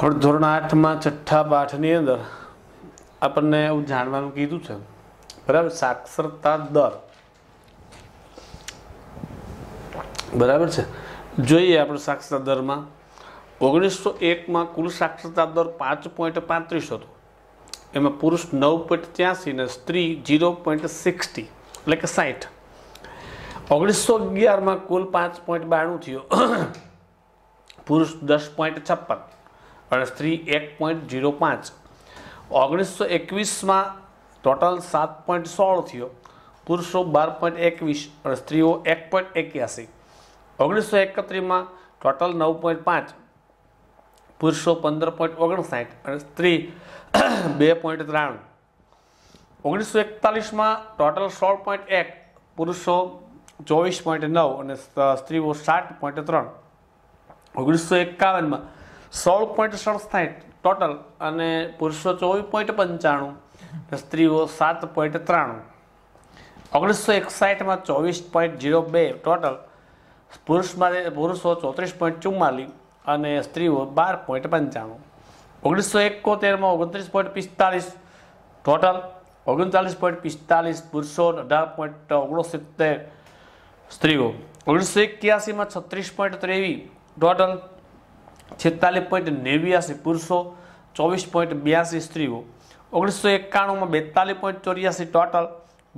હવે ધોરણ આઠમાં છઠ્ઠા પાઠની અંદર આપણને એવું જાણવાનું કીધું છે બરાબર સાક્ષરતા દર બરાબર છે જોઈએ આપણે સાક્ષરતા દરમાં ઓગણીસો એકમાં કુલ સાક્ષરતા દર પાંચ પોઈન્ટ પાંત્રીસ હતો એમાં પુરુષ નવ પોઈન્ટ ત્યાસી અને સ્ત્રી જીરો પોઈન્ટ સિક્સટી એટલે કે સાઠ ઓગણીસો અગિયારમાં કુલ પાંચ પોઈન્ટ બાણું થયો પુરુષ દસ પોઈન્ટ છપ્પન અડસ્ત્રી એક પોઈન્ટ ઝીરો પાંચ ઓગણીસો એકવીસમાં ટોટલ સાત પોઈન્ટ સોળ થયો પુરુષો બાર પોઈન્ટ એકવીસ અને સ્ત્રીઓ એક પોઈન્ટ એક્યાસી ઓગણીસો એકત્રીસમાં ટોટલ નવ પોઈન્ટ પાંચ પુરુષો પંદર પોઈન્ટ ઓગણસાઠ અને સ્ત્રી બે પોઈન્ટ ત્રાણું ઓગણીસો એકતાલીસમાં ટોટલ સોળ પોઈન્ટ એક પુરુષો ચોવીસ પોઈન્ટ નવ અને સ્ત્રીઓ સાત પોઈન્ટ ત્રણ ઓગણીસો એકાવનમાં સોળ પોઈન્ટ સડસાઠ ટોટલ અને પુરુષો ચોવીસ પોઈન્ટ પંચાણું સ્ત્રીઓ સાત પોઈન્ટ ત્રાણું ઓગણીસો એકસાઠમાં ચોવીસ પોઈન્ટ જીરો બે ટોટલ પુરુષ માટે પુરુષો ચોત્રીસ પોઈન્ટ ચુમ્માલીસ અને સ્ત્રીઓ બાર પોઈન્ટ પંચાણું ઓગણીસો એકોતેરમાં ઓગણત્રીસ પોઈન્ટ પિસ્તાલીસ ટોટલ ઓગણચાલીસ પોઈન્ટ પિસ્તાલીસ પુરુષો અઢાર પોઈન્ટ ઓગણસિત્તેર સ્ત્રીઓ ઓગણીસો એક્યાસીમાં છત્રીસ પોઈન્ટ ત્રેવીસ ટોટલ છેતાલીસ પોઈન્ટ નેવ્યાસી પુરુષો ચોવીસ પોઈન્ટ બ્યાસી સ્ત્રીઓ ઓગણીસો એકાણુંમાં બેતાલીસ પોઈન્ટ ચોર્યાસી ટોટલ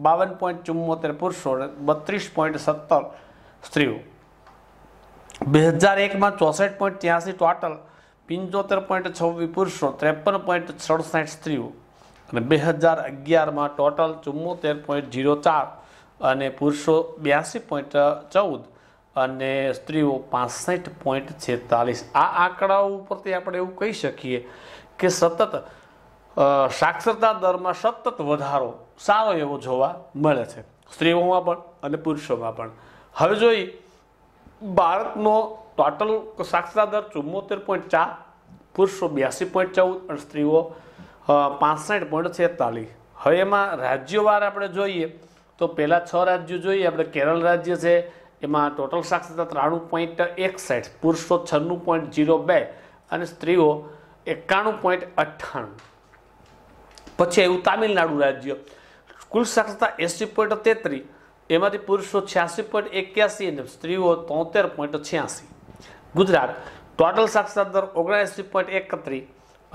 બાવન પોઈન્ટ ચુમ્મોતેર પુરુષો અને બત્રીસ પોઈન્ટ સત્તર સ્ત્રીઓ બે હજાર એકમાં ચોસઠ પોઈન્ટ ત્યાસી ટોટલ પંચોતેર પોઈન્ટ છવ્વીસ પુરુષો ત્રેપન પોઈન્ટ સડસઠ સ્ત્રીઓ અને બે હજાર અગિયારમાં ટોટલ ચુમ્મોતેર પોઈન્ટ જીરો ચાર અને પુરુષો બ્યાસી પોઈન્ટ ચૌદ અને સ્ત્રીઓ પાસઠ પોઈન્ટ છેતાલીસ આ આંકડાઓ ઉપરથી આપણે એવું કહી શકીએ કે સતત સાક્ષરતા દરમાં સતત વધારો સારો એવો જોવા મળે છે સ્ત્રીઓમાં પણ અને પુરુષોમાં પણ હવે જોઈ ભારતનો ટોટલ સાક્ષરતા દર ચુમ્મોતેર પોઈન્ટ ચાર પુરુષો બ્યાસી પોઈન્ટ ચૌદ અને સ્ત્રીઓ પાંસઠ પોઈન્ટ છેતાલીસ હવે એમાં રાજ્યવાર આપણે જોઈએ તો પહેલાં છ રાજ્યો જોઈએ આપણે કેરળ રાજ્ય છે એમાં ટોટલ સાક્ષરતા ત્રાણું પોઈન્ટ એકસઠ પુરુષો છન્નું પોઈન્ટ ઝીરો બે અને સ્ત્રીઓ એકાણું પોઈન્ટ અઠ્ઠાણું પછી આવ્યું તામિલનાડુ રાજ્ય કુલ સાક્ષરતા એંસી પોઈન્ટ તેત્રીસ એમાંથી પુરુષો છ્યાસી પોઈન્ટ એક્યાસી અને સ્ત્રીઓ તોતેર પોઈન્ટ છ્યાસી ગુજરાત ટોટલ સાક્ષરતા દર ઓગણએંસી પોઈન્ટ એકત્રી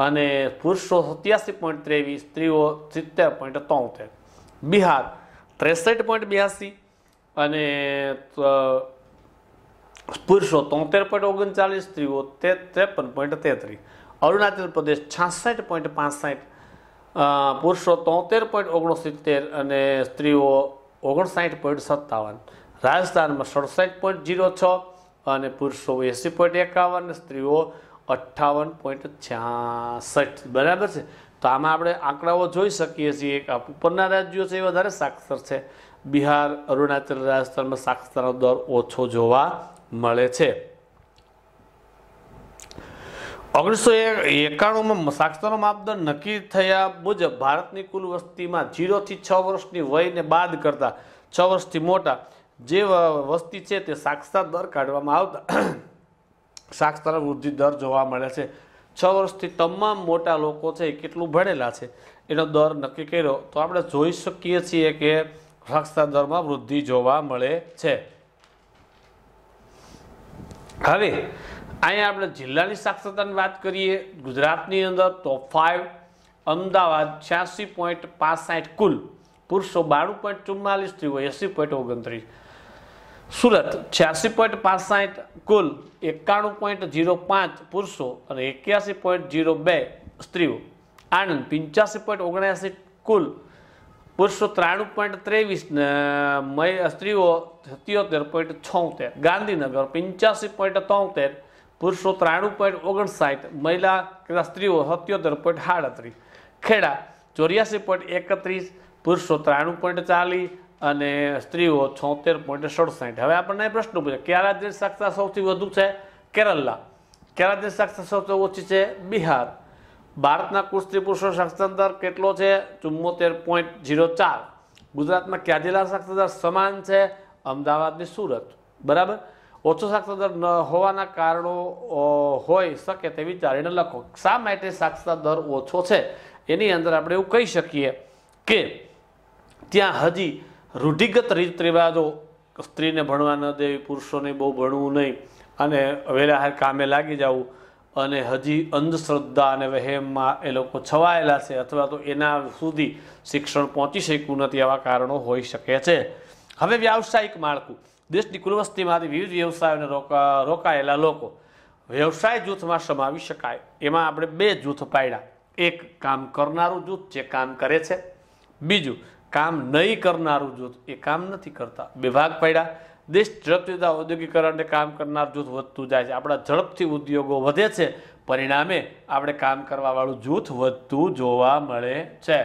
અને પુરુષો સત્યાસી પોઈન્ટ ત્રેવીસ સ્ત્રીઓ સિત્તેર પોઈન્ટ તોતેર બિહાર ત્રેસઠ પોઈન્ટ બ્યાસી અને પુરુષો તોતેર પોઈન્ટ ઓગણચાલીસ સ્ત્રીઓ તે ત્રેપન પોઈન્ટ તેત્રીસ અરુણાચલ પ્રદેશ છાસઠ પોઈન્ટ પાંસઠ પુરુષો તોતેર પોઈન્ટ ઓગણસિત્તેર અને સ્ત્રીઓ ઓગણસાઠ પોઈન્ટ સત્તાવન રાજસ્થાનમાં સડસઠ પોઈન્ટ જીરો છ અને પુરુષો એંસી પોઈન્ટ એકાવન અને સ્ત્રીઓ અઠ્ઠાવન પોઈન્ટ છાસઠ બરાબર છે તો આમાં આપણે આંકડાઓ જોઈ શકીએ છીએ ઉપરના રાજ્યો છે એ વધારે સાક્ષર છે બિહાર અરુણાચલ રાજસ્થાનમાં સાક્ષરતાનો દર ઓછો જોવા મળે છે ઓગણીસો એકાણુંમાં સાક્ષરતાનો માપદંડ નક્કી થયા મુજબ ભારતની કુલ વસ્તીમાં જીરોથી છ વર્ષની વયને બાદ કરતા છ વર્ષથી મોટા જે વસ્તી છે તે સાક્ષરતા દર કાઢવામાં આવતા સાક્ષરતા વૃદ્ધિ દર જોવા મળે છે છ વર્ષથી તમામ મોટા લોકો છે એ કેટલું ભણેલા છે એનો દર નક્કી કર્યો તો આપણે જોઈ શકીએ છીએ કે દરમાં વૃદ્ધિ જોવા મળે છે હવે અહીંયા આપણે જિલ્લાની સાક્ષરતાની વાત કરીએ ગુજરાતની અંદર ટોપ ફાઇવ અમદાવાદ છ્યાસી પોઈન્ટ પાસઠ કુલ પુરુષો બાણું પોઈન્ટ ચુમ્માલીસ સ્ત્રીઓ એંસી પોઈન્ટ ઓગણત્રીસ સુરત છ્યાસી પોઈન્ટ પાસઠ કુલ એકાણું પોઈન્ટ જીરો પાંચ પુરુષો અને એક્યાસી પોઈન્ટ જીરો બે સ્ત્રીઓ આણંદ પંચ્યાસી પોઈન્ટ ઓગણ્યાસી કુલ પુરુષો ત્રાણું પોઈન્ટ ત્રેવીસ ને સ્ત્રીઓ સત્યોતેર પોઈન્ટ છોતેર ગાંધીનગર પંચ્યાસી પોઈન્ટ તોતેર પુરુષો ત્રાણું પોઈન્ટ ઓગણસાઠ મહિલા તથા સ્ત્રીઓ સત્યોતેર પોઈન્ટ સાડત્રીસ ખેડા ચોર્યાસી પોઈન્ટ એકત્રીસ પુરુષો ત્રાણું પોઈન્ટ ચાલીસ અને સ્ત્રીઓ છોતેર પોઈન્ટ સડસાઠ હવે આપણને પ્રશ્ન પૂછે કેરા દેશ સાક્ષરતા સૌથી વધુ છે કેરલા કેરળ દેશ સાક્ષરતા સૌથી ઓછી છે બિહાર ભારતના કુસ્તી પુરુષો શખ્સંદર કેટલો છે ચુમ્મોતેર પોઈન્ટ ઝીરો ચાર ગુજરાતમાં ક્યાદીલા શખ્સંદર સમાન છે અમદાવાદની સુરત બરાબર ઓછો સાક્ષરદર ન હોવાના કારણો હોઈ શકે તે વિચારીને લખો શા માટે સાક્ષરતા દર ઓછો છે એની અંદર આપણે એવું કહી શકીએ કે ત્યાં હજી રૂઢિગત રીત રિવાજો સ્ત્રીને ભણવા ન દેવી પુરુષોને બહુ ભણવું નહીં અને વેલાહાર કામે લાગી જવું અને હજી અંધશ્રદ્ધા અને વહેમમાં એ લોકો છવાયેલા છે અથવા તો એના સુધી શિક્ષણ પહોંચી શક્યું નથી એવા કારણો હોઈ શકે છે હવે વ્યાવસાયિક માળખું દેશની કુલવસ્તીમાંથી વિવિધ વ્યવસાયોને રોકા રોકાયેલા લોકો વ્યવસાય જૂથમાં સમાવી શકાય એમાં આપણે બે જૂથ પાડ્યા એક કામ કરનારું જૂથ જે કામ કરે છે બીજું કામ નહીં કરનારું જૂથ એ કામ નથી કરતા બે ભાગ પાડ્યા દેશ ઝડપથી જતા ઔદ્યોગિકરણને કામ કરનાર જૂથ વધતું જાય છે આપણા ઝડપથી ઉદ્યોગો વધે છે પરિણામે આપણે કામ કરવાવાળું જૂથ વધતું જોવા મળે છે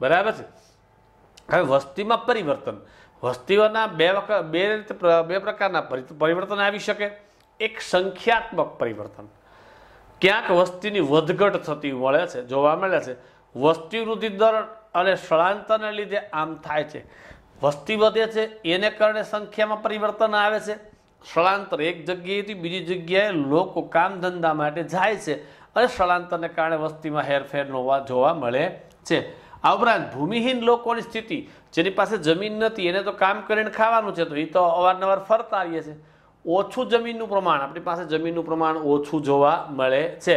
બરાબર છે હવે વસ્તીમાં પરિવર્તન વસ્તીઓના બે વખત બે રીતે બે પ્રકારના પરિવર્તન આવી શકે એક સંખ્યાત્મક પરિવર્તન ક્યાંક વસ્તીની વધઘટ થતી મળે છે જોવા મળે છે વસ્તી વૃદ્ધિ દર અને સ્થળાંતરને લીધે આમ થાય છે વસ્તી વધે છે એને કારણે સંખ્યામાં પરિવર્તન આવે છે સ્થળાંતર એક જગ્યાએથી બીજી જગ્યાએ લોકો કામ ધંધા માટે જાય છે અને સ્થળાંતરને કારણે વસ્તીમાં હેરફેર નોવા જોવા મળે છે આ ઉપરાંત ભૂમિહીન લોકોની સ્થિતિ જેની પાસે જમીન નથી એને તો કામ કરીને ખાવાનું છે તો એ તો અવારનવાર ફરતા આવીએ છે ઓછું જમીનનું પ્રમાણ આપણી પાસે જમીનનું પ્રમાણ ઓછું જોવા મળે છે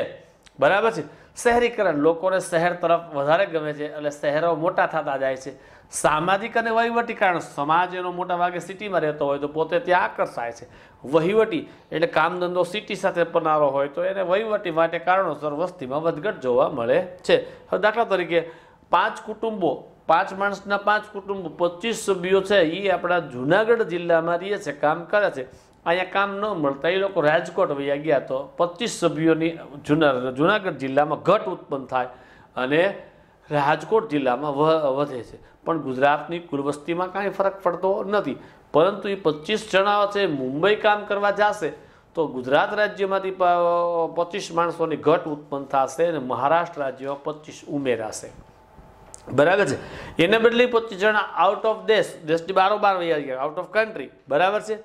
બરાબર છે શહેરીકરણ લોકોને શહેર તરફ વધારે ગમે છે એટલે શહેરો મોટા થતા જાય છે સામાજિક અને વહીવટી કારણ સમાજ એનો મોટા ભાગે સિટીમાં રહેતો હોય તો પોતે ત્યાં આકર્ષાય છે વહીવટી એટલે કામ ધંધો સિટી સાથે પનારો હોય તો એને વહીવટી માટે કારણોસર વસ્તીમાં વધઘટ જોવા મળે છે હવે દાખલા તરીકે પાંચ કુટુંબો પાંચ માણસના પાંચ કુટુંબો પચીસ સભ્યો છે એ આપણા જુનાગઢ જિલ્લામાં રહીએ છે કામ કરે છે અહીંયા કામ ન મળતા એ લોકો રાજકોટ વયા ગયા તો પચીસ સભ્યોની જુના જુનાગઢ જિલ્લામાં ઘટ ઉત્પન્ન થાય અને રાજકોટ જિલ્લામાં વધે છે પણ ગુજરાતની કુલવસ્તીમાં કાંઈ ફરક પડતો નથી પરંતુ એ પચીસ જણા છે મુંબઈ કામ કરવા જશે તો ગુજરાત રાજ્યમાંથી પચીસ માણસોની ઘટ ઉત્પન્ન થશે અને મહારાષ્ટ્ર રાજ્યમાં પચીસ ઉમેરાશે બરાબર છે એને બદલી પચીસ જણા આઉટ ઓફ દેશ દેશની બારોબાર વૈયા ગયા આઉટ ઓફ કન્ટ્રી બરાબર છે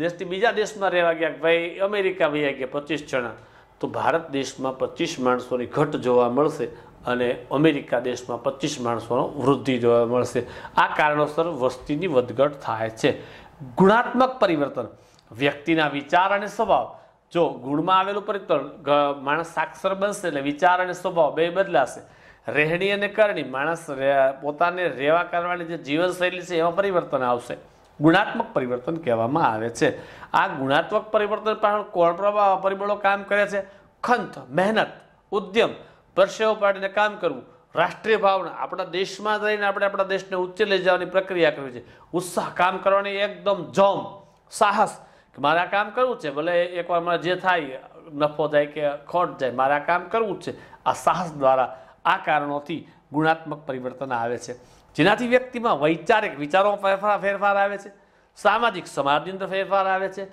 દેશથી બીજા દેશમાં રહેવા ગયા ભાઈ અમેરિકા વૈયા ગયા પચીસ જણા તો ભારત દેશમાં પચીસ માણસોની ઘટ જોવા મળશે અને અમેરિકા દેશમાં પચીસ માણસોનો વૃદ્ધિ જોવા મળશે આ કારણોસર વસ્તીની વધઘટ થાય છે ગુણાત્મક પરિવર્તન વ્યક્તિના વિચાર અને સ્વભાવ જો ગુણમાં આવેલું પરિવર્તન માણસ સાક્ષર બનશે એટલે વિચાર અને સ્વભાવ બે બદલાશે રહેણી અને કરણી માણસ પોતાને રહેવા કરવાની જે જીવનશૈલી છે એમાં પરિવર્તન આવશે ગુણાત્મક પરિવર્તન કહેવામાં આવે છે આ ગુણાત્મક પરિવર્તન પણ કોણ પરિબળો કામ કરે છે ખંત મહેનત ઉદ્યમ પરસેવો પાડીને કામ કરવું રાષ્ટ્રીય ભાવના આપણા દેશમાં રહીને આપણે આપણા દેશને ઉચ્ચે લઈ જવાની પ્રક્રિયા કરવી છે ઉત્સાહ કામ કરવાની એકદમ જોમ સાહસ કે મારે આ કામ કરવું છે ભલે એકવાર મારે જે થાય નફો થાય કે ખોટ જાય મારે આ કામ કરવું જ છે આ સાહસ દ્વારા આ કારણોથી ગુણાત્મક પરિવર્તન આવે છે જેનાથી વ્યક્તિમાં વૈચારિક વિચારોમાં ફેરફાર ફેરફાર આવે છે સામાજિક સમાજની અંદર ફેરફાર આવે છે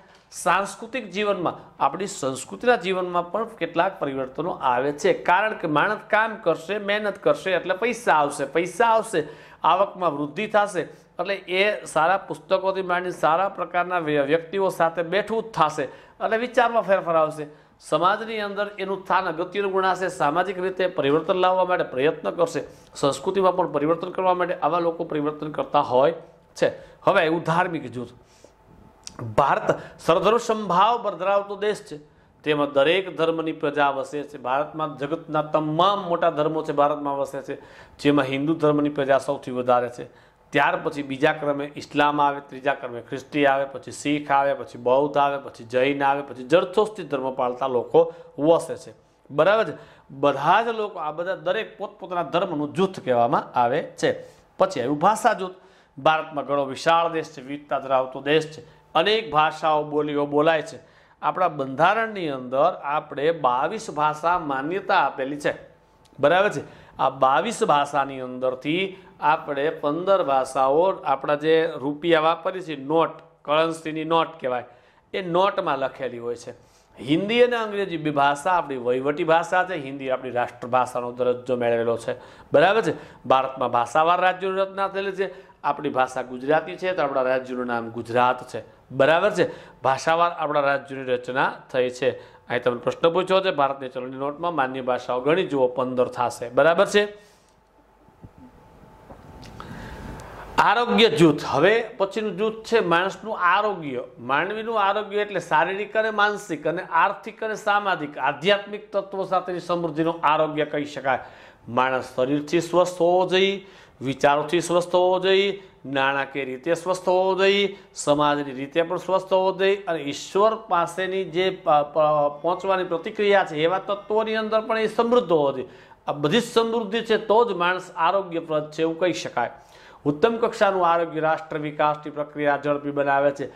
સાંસ્કૃતિક જીવનમાં આપણી સંસ્કૃતિના જીવનમાં પણ કેટલાક પરિવર્તનો આવે છે કારણ કે માણસ કામ કરશે મહેનત કરશે એટલે પૈસા આવશે પૈસા આવશે આવકમાં વૃદ્ધિ થશે એટલે એ સારા પુસ્તકોથી માંડી સારા પ્રકારના વ્યક્તિઓ સાથે બેઠવું જ થશે એટલે વિચારમાં ફેરફાર આવશે સમાજની અંદર એનું સ્થાન અગત્યનું ગુણાશે સામાજિક રીતે પરિવર્તન લાવવા માટે પ્રયત્ન કરશે સંસ્કૃતિમાં પણ પરિવર્તન કરવા માટે આવા લોકો પરિવર્તન કરતા હોય છે હવે એવું ધાર્મિક જૂથ ભારત સરધરો સંભાવ બરધરાવતો દેશ છે તેમાં દરેક ધર્મની પ્રજા વસે છે ભારતમાં જગતના તમામ મોટા ધર્મો છે ભારતમાં વસે છે જેમાં હિન્દુ ધર્મની પ્રજા સૌથી વધારે છે ત્યાર પછી બીજા ક્રમે ઇસ્લામ આવે ત્રીજા ક્રમે ખ્રિસ્તી આવે પછી શીખ આવે પછી બૌદ્ધ આવે પછી જૈન આવે પછી જરથોસ્તી ધર્મ પાળતા લોકો વસે છે બરાબર છે બધા જ લોકો આ બધા દરેક પોતપોતાના ધર્મનું જૂથ કહેવામાં આવે છે પછી આવ્યું ભાષા જૂથ ભારતમાં ઘણો વિશાળ દેશ છે વિવિધતા ધરાવતો દેશ છે અનેક ભાષાઓ બોલીઓ બોલાય છે આપણા બંધારણની અંદર આપણે બાવીસ ભાષા માન્યતા આપેલી છે બરાબર છે આ બાવીસ ભાષાની અંદરથી આપણે પંદર ભાષાઓ આપણા જે રૂપિયા વાપરીએ છીએ નોટ કરન્સીની નોટ કહેવાય એ નોટમાં લખેલી હોય છે હિન્દી અને અંગ્રેજી બે ભાષા આપણી વહીવટી ભાષા છે હિન્દી આપણી રાષ્ટ્રભાષાનો દરજ્જો મેળવેલો છે બરાબર છે ભારતમાં ભાષાવાર રાજ્યોની રચના થયેલી છે આપણી ભાષા ગુજરાતી છે તો આપણા રાજ્યનું નામ ગુજરાત છે બરાબર છે ભાષાવાર આપણા રાજ્યની રચના થઈ છે અહીં તમે પ્રશ્ન પૂછ્યો છે ભારતની ચલણી નોટમાં માન્ય ભાષાઓ ગણી જુઓ પંદર થશે બરાબર છે આરોગ્ય જૂથ હવે પછીનું જૂથ છે માણસનું આરોગ્ય માનવીનું આરોગ્ય એટલે શારીરિક અને માનસિક અને આર્થિક અને સામાજિક આધ્યાત્મિક તત્વો સાથેની સમૃદ્ધિનું આરોગ્ય કહી શકાય માણસ શરીરથી સ્વસ્થ હોવો જોઈએ વિચારોથી સ્વસ્થ હોવો જોઈએ નાણાકીય રીતે સ્વસ્થ હોવો જોઈએ સમાજની રીતે પણ સ્વસ્થ હોવો જોઈએ અને ઈશ્વર પાસેની જે પહોંચવાની પ્રતિક્રિયા છે એવા તત્વોની અંદર પણ એ સમૃદ્ધ હોવો જોઈએ આ બધી જ સમૃદ્ધિ છે તો જ માણસ આરોગ્યપ્રદ છે એવું કહી શકાય ઉત્તમ કક્ષાનું આરોગ્ય રાષ્ટ્ર વિકાસની પ્રક્રિયા ઝડપી બનાવે છે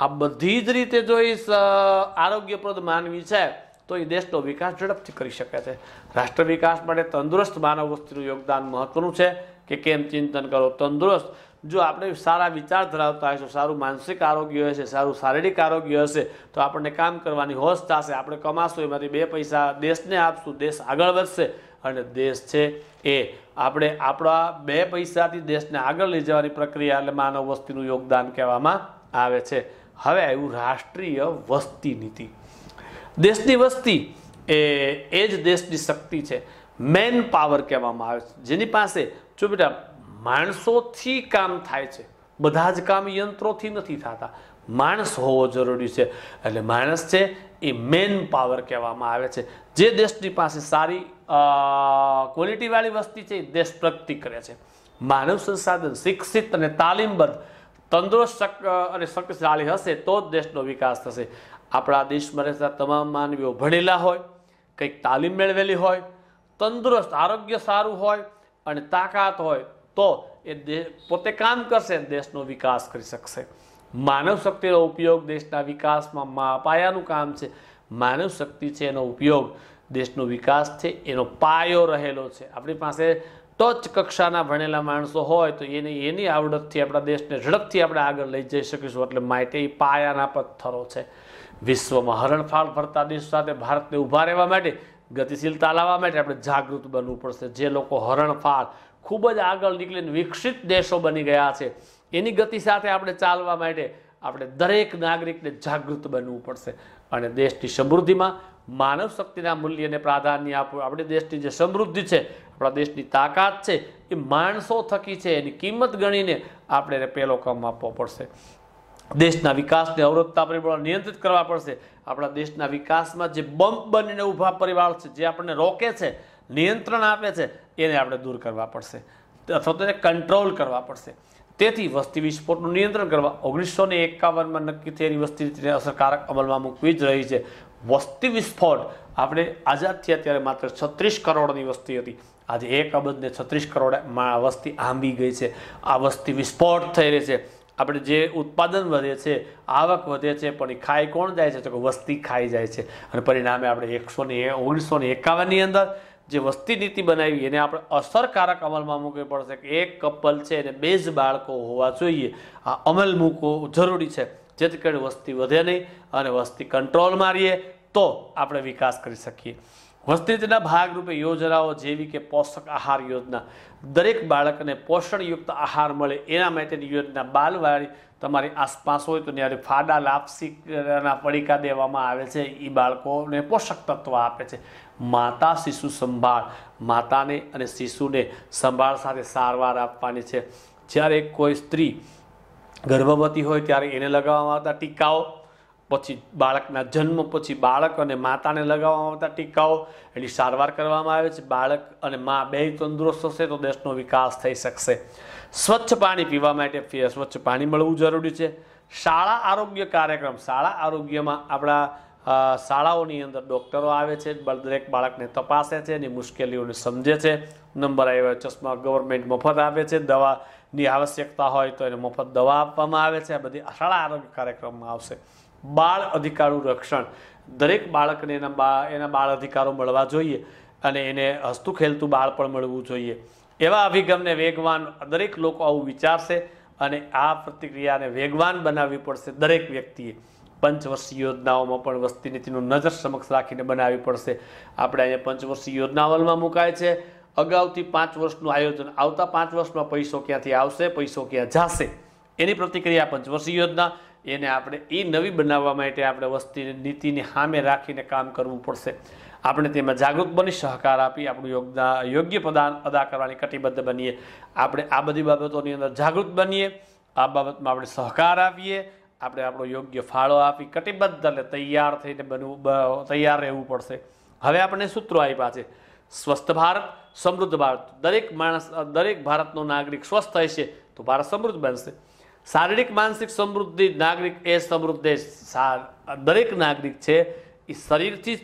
આ બધી જ રીતે જો એ આરોગ્યપ્રદ માનવી છે તો એ દેશનો વિકાસ ઝડપથી કરી શકે છે રાષ્ટ્ર વિકાસ માટે તંદુરસ્ત માનવ વસ્તીનું યોગદાન મહત્વનું છે કે કેમ ચિંતન કરો તંદુરસ્ત જો આપણે સારા વિચાર ધરાવતા હશું સારું માનસિક આરોગ્ય હશે સારું શારીરિક આરોગ્ય હશે તો આપણને કામ કરવાની હોશ થશે આપણે કમાશું એમાંથી બે પૈસા દેશને આપશું દેશ આગળ વધશે અને દેશ છે એ આપણે આપણા બે પૈસાથી દેશને આગળ લઈ જવાની પ્રક્રિયા એટલે માનવ વસ્તીનું યોગદાન કહેવામાં આવે છે હવે આવ્યું રાષ્ટ્રીય વસ્તી નીતિ દેશની વસ્તી એ એ જ દેશની શક્તિ છે મેન પાવર કહેવામાં આવે છે જેની પાસે જો બેટા માણસોથી કામ થાય છે બધા જ કામ યંત્રોથી નથી થતા માણસ હોવો જરૂરી છે એટલે માણસ છે એ મેન પાવર કહેવામાં આવે છે જે દેશની પાસે સારી ક્વોલિટીવાળી વસ્તી છે દેશ પ્રગતિ કરે છે માનવ સંસાધન શિક્ષિત અને તાલીમબદ્ધ તંદુરસ્ત અને શક્તિશાળી હશે તો જ દેશનો વિકાસ થશે આપણા દેશમાં રહેતા તમામ માનવીઓ ભણેલા હોય કંઈક તાલીમ મેળવેલી હોય તંદુરસ્ત આરોગ્ય સારું હોય અને તાકાત હોય તો એ પોતે કામ કરશે દેશનો વિકાસ કરી શકશે માનવ શક્તિનો ઉપયોગ દેશના વિકાસમાં પાયાનું કામ છે માનવ શક્તિ છે એનો ઉપયોગ દેશનો વિકાસ છે એનો પાયો રહેલો છે આપણી પાસે ટચ કક્ષાના ભણેલા માણસો હોય તો એની એની આવડતથી આપણા દેશને ઝડપથી આપણે આગળ લઈ જઈ શકીશું એટલે માટે એ પાયાના પથ્થરો છે વિશ્વમાં હરણફાળ ભરતા દેશ સાથે ભારતને ઊભા રહેવા માટે ગતિશીલતા લાવવા માટે આપણે જાગૃત બનવું પડશે જે લોકો હરણફાળ ખૂબ જ આગળ નીકળીને વિકસિત દેશો બની ગયા છે એની ગતિ સાથે આપણે ચાલવા માટે આપણે દરેક નાગરિકને જાગૃત બનવું પડશે અને દેશની સમૃદ્ધિમાં માનવ શક્તિના મૂલ્યને પ્રાધાન્ય આપવું આપણે દેશની જે સમૃદ્ધિ છે આપણા દેશની તાકાત છે એ માણસો થકી છે એની કિંમત ગણીને આપણે એને પહેલો ક્રમ આપવો પડશે દેશના વિકાસને અવરોધતા પરિબળો નિયંત્રિત કરવા પડશે આપણા દેશના વિકાસમાં જે બમ્પ બનીને ઊભા પરિવાર છે જે આપણને રોકે છે નિયંત્રણ આપે છે એને આપણે દૂર કરવા પડશે અથવા તો એને કંટ્રોલ કરવા પડશે તેથી વસ્તી વિસ્ફોટનું નિયંત્રણ કરવા ઓગણીસો ને એકાવનમાં નક્કી થયેલી વસ્તી અસરકારક અમલમાં મૂકવી જ રહી છે વસ્તી વિસ્ફોટ આપણે આઝાદ થયા ત્યારે માત્ર છત્રીસ કરોડની વસ્તી હતી આજે એક અબજને છત્રીસ કરોડ વસ્તી આંબી ગઈ છે આ વસ્તી વિસ્ફોટ થઈ રહી છે આપણે જે ઉત્પાદન વધે છે આવક વધે છે પણ એ ખાઈ કોણ જાય છે તો કે વસ્તી ખાઈ જાય છે અને પરિણામે આપણે એકસો ને ઓગણીસો ને એકાવનની અંદર જે વસ્તી નીતિ બનાવી એને આપણે અસરકારક અમલમાં મૂકવી પડશે કે એક કપલ છે એને બે જ બાળકો હોવા જોઈએ આ અમલ મૂકવો જરૂરી છે જેથી કરીને વસ્તી વધે નહીં અને વસ્તી કંટ્રોલમાં રહીએ તો આપણે વિકાસ કરી શકીએ વસ્તીના ભાગરૂપે યોજનાઓ જેવી કે પોષક આહાર યોજના દરેક બાળકને પોષણયુક્ત આહાર મળે એના માટેની યોજના બાલવાળી તમારી આસપાસ હોય તો ત્યારે ફાડા લાપસીના પડીકા દેવામાં આવે છે એ બાળકોને પોષક તત્વ આપે છે માતા શિશુ સંભાળ માતાને અને શિશુને સંભાળ સાથે સારવાર આપવાની છે જ્યારે કોઈ સ્ત્રી ગર્ભવતી હોય ત્યારે એને લગાવવામાં આવતા ટીકાઓ પછી બાળકના જન્મ પછી બાળક અને માતાને લગાવવામાં આવતા ટીકાઓ એની સારવાર કરવામાં આવે છે બાળક અને મા બે તંદુરસ્ત હશે તો દેશનો વિકાસ થઈ શકશે સ્વચ્છ પાણી પીવા માટે સ્વચ્છ પાણી મળવું જરૂરી છે શાળા આરોગ્ય કાર્યક્રમ શાળા આરોગ્યમાં આપણા શાળાઓની અંદર ડૉક્ટરો આવે છે દરેક બાળકને તપાસે છે એની મુશ્કેલીઓને સમજે છે નંબર આવ્યો ચશ્મા ગવર્મેન્ટ મફત આપે છે દવાની આવશ્યકતા હોય તો એને મફત દવા આપવામાં આવે છે આ બધી શાળા આરોગ્ય કાર્યક્રમમાં આવશે બાળ અધિકારનું રક્ષણ દરેક બાળકને એના બા એના બાળ અધિકારો મળવા જોઈએ અને એને હસતું ખેલતું બાળ પણ મળવું જોઈએ એવા અભિગમને વેગવાન દરેક લોકો આવું વિચારશે અને આ પ્રતિક્રિયાને વેગવાન બનાવવી પડશે દરેક વ્યક્તિએ પંચવર્ષીય યોજનાઓમાં પણ વસ્તી નીતિનો નજર સમક્ષ રાખીને બનાવવી પડશે આપણે અહીંયા પંચવર્ષીય યોજના અમલમાં મુકાય છે અગાઉથી પાંચ વર્ષનું આયોજન આવતા પાંચ વર્ષમાં પૈસો ક્યાંથી આવશે પૈસો ક્યાં જશે એની પ્રતિક્રિયા પંચવર્ષીય યોજના એને આપણે એ નવી બનાવવા માટે આપણે વસ્તી નીતિને સામે રાખીને કામ કરવું પડશે આપણે તેમાં જાગૃત બની સહકાર આપી આપણું યોગદાન યોગ્ય પ્રદાન અદા કરવાની કટિબદ્ધ બનીએ આપણે આ બધી બાબતોની અંદર જાગૃત બનીએ આ બાબતમાં આપણે સહકાર આપીએ આપણે આપણો યોગ્ય ફાળો આપી કટિબદ્ધ એટલે તૈયાર થઈને બનવું તૈયાર રહેવું પડશે હવે આપણને સૂત્રો આપ્યા છે સ્વસ્થ ભારત સમૃદ્ધ ભારત દરેક માણસ દરેક ભારતનો નાગરિક સ્વસ્થ હશે તો ભારત સમૃદ્ધ બનશે શારીરિક માનસિક સમૃદ્ધિ નાગરિક એ સમૃદ્ધ દરેક નાગરિક છે એ શરીરથી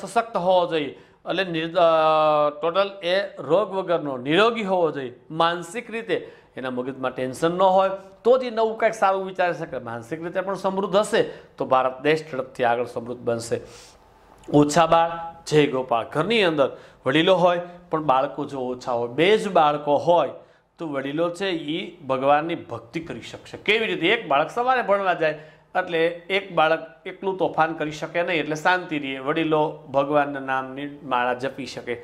સશક્ત હોવો જોઈએ એટલે ટોટલ એ રોગ વગરનો નિરોગી હોવો જોઈએ માનસિક રીતે એના મગજમાં ટેન્શન ન હોય તો જ એ નવું કંઈક સારું વિચારી શકે માનસિક રીતે પણ સમૃદ્ધ હશે તો ભારત દેશ ઝડપથી આગળ સમૃદ્ધ બનશે ઓછા બાળ જય ગોપાળ ઘરની અંદર વડીલો હોય પણ બાળકો જો ઓછા હોય બે જ બાળકો હોય તો વડીલો છે એ ભગવાનની ભક્તિ કરી શકશે કેવી રીતે એક બાળક સવારે ભણવા જાય એટલે એક બાળક એકલું તોફાન કરી શકે નહીં એટલે શાંતિ રહીએ વડીલો ભગવાનના નામની માળા જપી શકે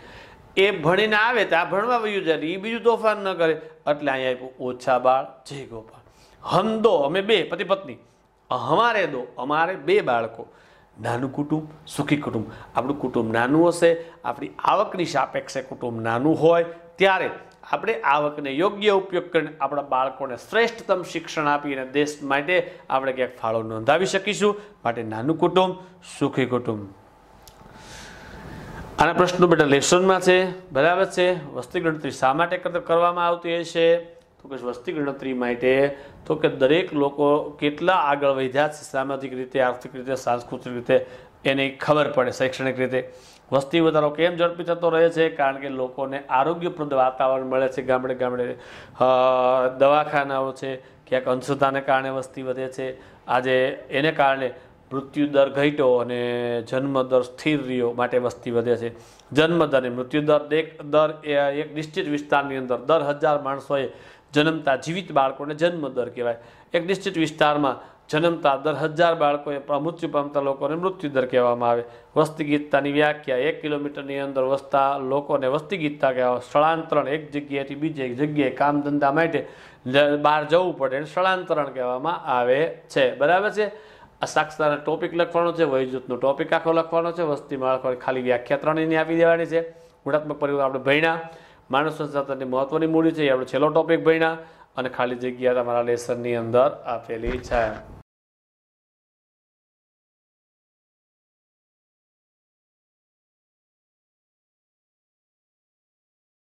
એ ભણીને આવે તો આ ભણવા વયું જાય એ બીજું તોફાન ન કરે એટલે અહીંયા આપ્યું ઓછા બાળ જય ગોપાલ હમ દો અમે બે પતિ પત્ની અમારે દો અમારે બે બાળકો નાનું કુટુંબ સુખી કુટુંબ આપણું કુટુંબ નાનું હશે આપણી આવકની સાપેક્ષે કુટુંબ નાનું હોય ત્યારે આપણે આવકને યોગ્ય ઉપયોગ કરીને આપણા બાળકોને શ્રેષ્ઠતમ શિક્ષણ આપીને દેશ માટે આપણે ક્યાંક ફાળો નોંધાવી શકીશું માટે નાનું કુટુંબ સુખી કુટુંબ આના પ્રશ્નો બેટા લેસનમાં છે બરાબર છે વસ્તી ગણતરી શા માટે કરવામાં આવતી હશે તો કે વસ્તી ગણતરી માટે તો કે દરેક લોકો કેટલા આગળ વધ્યા છે સામાજિક રીતે આર્થિક રીતે સાંસ્કૃતિક રીતે એની ખબર પડે શૈક્ષણિક રીતે વસ્તી વધારો કેમ ઝડપી થતો રહે છે કારણ કે લોકોને આરોગ્યપ્રદ વાતાવરણ મળે છે ગામડે ગામડે દવાખાનાઓ છે ક્યાંક અંધશ્રદ્ધાને કારણે વસ્તી વધે છે આજે એને કારણે મૃત્યુદર ઘટ્યો અને જન્મદર સ્થિર રહ્યો માટે વસ્તી વધે છે જન્મદર અને મૃત્યુદર એક દર એક નિશ્ચિત વિસ્તારની અંદર દર હજાર માણસોએ જન્મતા જીવિત બાળકોને જન્મદર કહેવાય એક નિશ્ચિત વિસ્તારમાં જન્મતા દર હજાર બાળકોએ મૃત્યુ પામતા લોકોને મૃત્યુદર કહેવામાં આવે વસ્તી ગીતતાની વ્યાખ્યા એક કિલોમીટરની અંદર વસતા લોકોને વસ્તી ગીતતા કહેવાય સ્થળાંતરણ એક જગ્યાએથી બીજે એક જગ્યાએ કામ ધંધા માટે બહાર જવું પડે એને સ્થળાંતરણ કહેવામાં આવે છે બરાબર છે આ સાક્ષરતાનો ટોપિક લખવાનો છે વયજૂથનો ટોપિક આખો લખવાનો છે વસ્તી માળખોની ખાલી વ્યાખ્યા ત્રણેયની આપી દેવાની છે ગુણાત્મક પરિવાર આપણે ભણ્યા માનવ સંસાધનની મહત્વની મૂડી છે એ આપણો છેલ્લો ટોપિક ભણ્યા અને ખાલી જગ્યા તમારા લેસનની અંદર આપેલી છે